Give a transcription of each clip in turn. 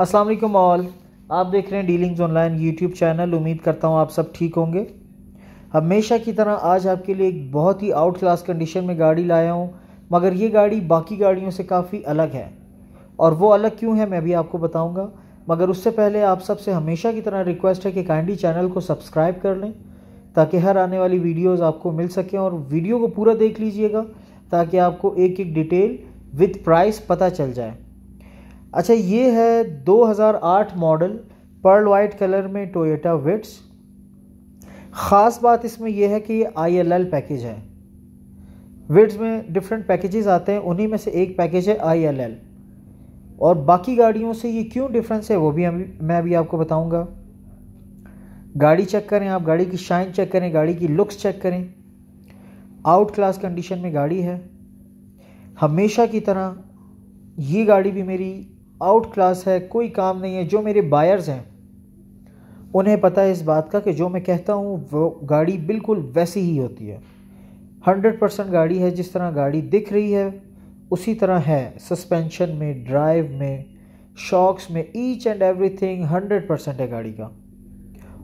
अस्सलाम वालेकुम ऑल आप देख रहे हैं डीलिंग्स ऑनलाइन यूट्यूब चैनल उम्मीद करता हूँ आप सब ठीक होंगे हमेशा की तरह आज आपके लिए एक बहुत ही आउट क्लास कंडीशन में गाड़ी लाया हूँ मगर ये गाड़ी बाकी गाड़ियों से काफ़ी अलग है और वो अलग क्यों है मैं भी आपको बताऊँगा मगर उससे पहले आप सबसे हमेशा की तरह रिक्वेस्ट है कि काइंडली चैनल को सब्सक्राइब कर लें ताकि हर आने वाली वीडियोज़ आपको मिल सकें और वीडियो को पूरा देख लीजिएगा ताकि आपको एक एक डिटेल विथ प्राइस पता चल जाए अच्छा ये है 2008 मॉडल पर्ल वाइट कलर में टोयोटा विट्स ख़ास बात इसमें यह है कि ये आई एल एल पैकेज है विट्स में डिफरेंट पैकेजेस आते हैं उन्हीं में से एक पैकेज है आई एल एल और बाकी गाड़ियों से ये क्यों डिफरेंस है वो भी मैं अभी आपको बताऊंगा गाड़ी चेक करें आप गाड़ी की शाइन चेक करें गाड़ी की लुक्स चेक करें आउट क्लास कंडीशन में गाड़ी है हमेशा की तरह ये गाड़ी भी मेरी आउट क्लास है कोई काम नहीं है जो मेरे बायर्स हैं उन्हें पता है इस बात का कि जो मैं कहता हूँ वो गाड़ी बिल्कुल वैसी ही होती है हंड्रेड परसेंट गाड़ी है जिस तरह गाड़ी दिख रही है उसी तरह है सस्पेंशन में ड्राइव में शॉक्स में each and everything hundred percent है गाड़ी का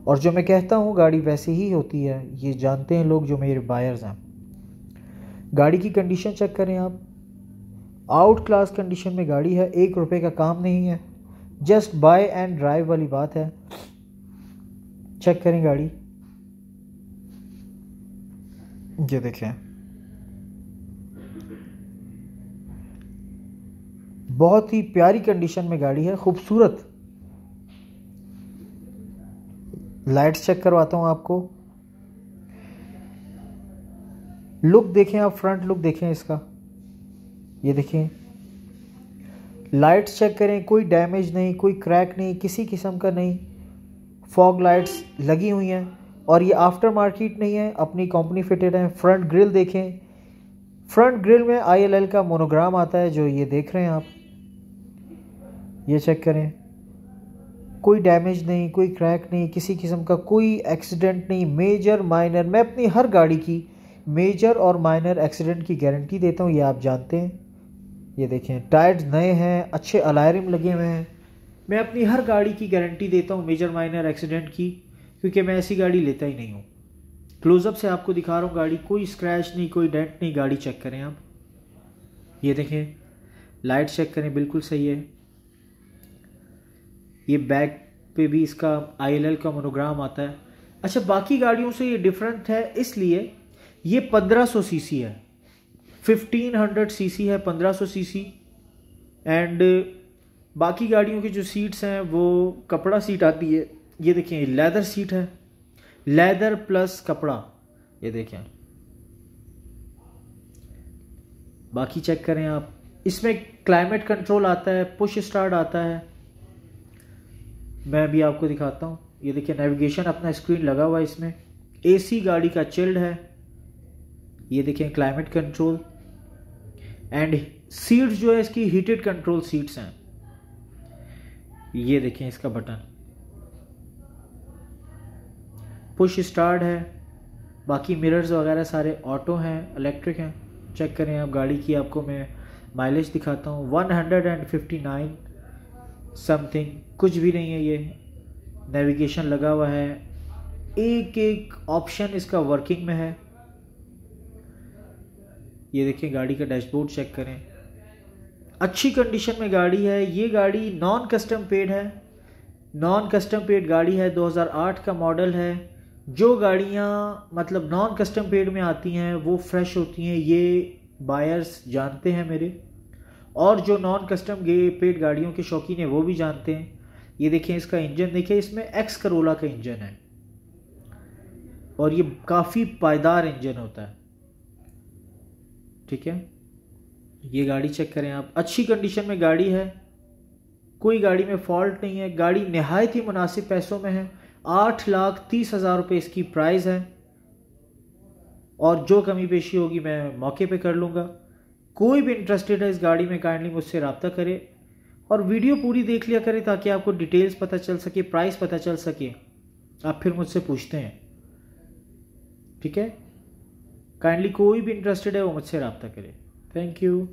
और जो मैं कहता हूँ गाड़ी वैसी ही होती है ये जानते हैं लोग जो मेरे बायर्स हैं गाड़ी की कंडीशन चेक करें आप आउट क्लास कंडीशन में गाड़ी है एक रुपए का काम नहीं है जस्ट बाय एंड ड्राइव वाली बात है चेक करें गाड़ी ये देखें बहुत ही प्यारी कंडीशन में गाड़ी है खूबसूरत लाइट्स चेक करवाता हूँ आपको लुक देखें आप फ्रंट लुक देखें इसका ये देखें लाइट्स चेक करें कोई डैमेज नहीं कोई क्रैक नहीं किसी किस्म का नहीं फॉग लाइट्स लगी हुई हैं और ये आफ्टर मार्केट नहीं है अपनी कंपनी फिटेड है फ्रंट ग्रिल देखें फ्रंट ग्रिल में आईएलएल का मोनोग्राम आता है जो ये देख रहे हैं आप ये चेक करें कोई डैमेज नहीं कोई क्रैक नहीं किसी किस्म का कोई एक्सीडेंट नहीं मेजर माइनर मैं अपनी हर गाड़ी की मेजर और माइनर एक्सीडेंट की गारंटी देता हूँ ये आप जानते हैं ये देखें टायर्स नए हैं अच्छे अलायरिम लगे हुए हैं मैं अपनी हर गाड़ी की गारंटी देता हूँ मेजर माइनर एक्सीडेंट की क्योंकि मैं ऐसी गाड़ी लेता ही नहीं हूँ क्लोज़अप से आपको दिखा रहा हूँ गाड़ी कोई स्क्रैच नहीं कोई डेंट नहीं गाड़ी चेक करें आप ये देखें लाइट चेक करें बिल्कुल सही है ये बैक पे भी इसका आई का मोनोग्राम आता है अच्छा बाकी गाड़ियों से ये डिफरेंट है इसलिए ये पंद्रह सौ सीसी है 1500 सीसी है 1500 सीसी एंड बाकी गाड़ियों की जो सीट्स हैं वो कपड़ा सीट आती है ये देखें लेदर सीट है लेदर प्लस कपड़ा ये देखें बाकी चेक करें आप इसमें क्लाइमेट कंट्रोल आता है पुश स्टार्ट आता है मैं भी आपको दिखाता हूँ ये देखिए नेविगेशन अपना स्क्रीन लगा हुआ है इसमें एसी गाड़ी का चिल्ड है ये देखें क्लाइमेट कंट्रोल एंड सीट्स जो है इसकी हीटेड कंट्रोल सीट्स हैं ये देखें इसका बटन पुश स्टार्ट है बाकी मिरर्स वगैरह सारे ऑटो हैं इलेक्ट्रिक हैं चेक करें आप गाड़ी की आपको मैं माइलेज दिखाता हूँ 159 समथिंग कुछ भी नहीं है ये नेविगेशन लगा हुआ है एक एक ऑप्शन इसका वर्किंग में है ये देखिए गाड़ी का डैशबोर्ड चेक करें अच्छी कंडीशन में गाड़ी है ये गाड़ी नॉन कस्टम पेड है नॉन कस्टम पेड गाड़ी है 2008 का मॉडल है जो गाड़ियाँ मतलब नॉन कस्टम पेड में आती हैं वो फ्रेश होती हैं ये बायर्स जानते हैं मेरे और जो नॉन कस्टम पेड गाड़ियों के शौकीन हैं वो भी जानते हैं ये देखें इसका इंजन देखिए इसमें एक्स करोला का इंजन है और ये काफ़ी पायदार इंजन होता है ठीक है ये गाड़ी चेक करें आप अच्छी कंडीशन में गाड़ी है कोई गाड़ी में फॉल्ट नहीं है गाड़ी नहायत ही मुनासिब पैसों में है आठ लाख तीस हज़ार रुपये इसकी प्राइस है और जो कमी पेशी होगी मैं मौके पे कर लूँगा कोई भी इंटरेस्टेड है इस गाड़ी में काइंडली मुझसे रबता करे और वीडियो पूरी देख लिया करें ताकि आपको डिटेल्स पता चल सके प्राइस पता चल सके आप फिर मुझसे पूछते हैं ठीक है काइंडली कोई भी इंटरेस्टेड है वो मुझसे रबता करे थैंक यू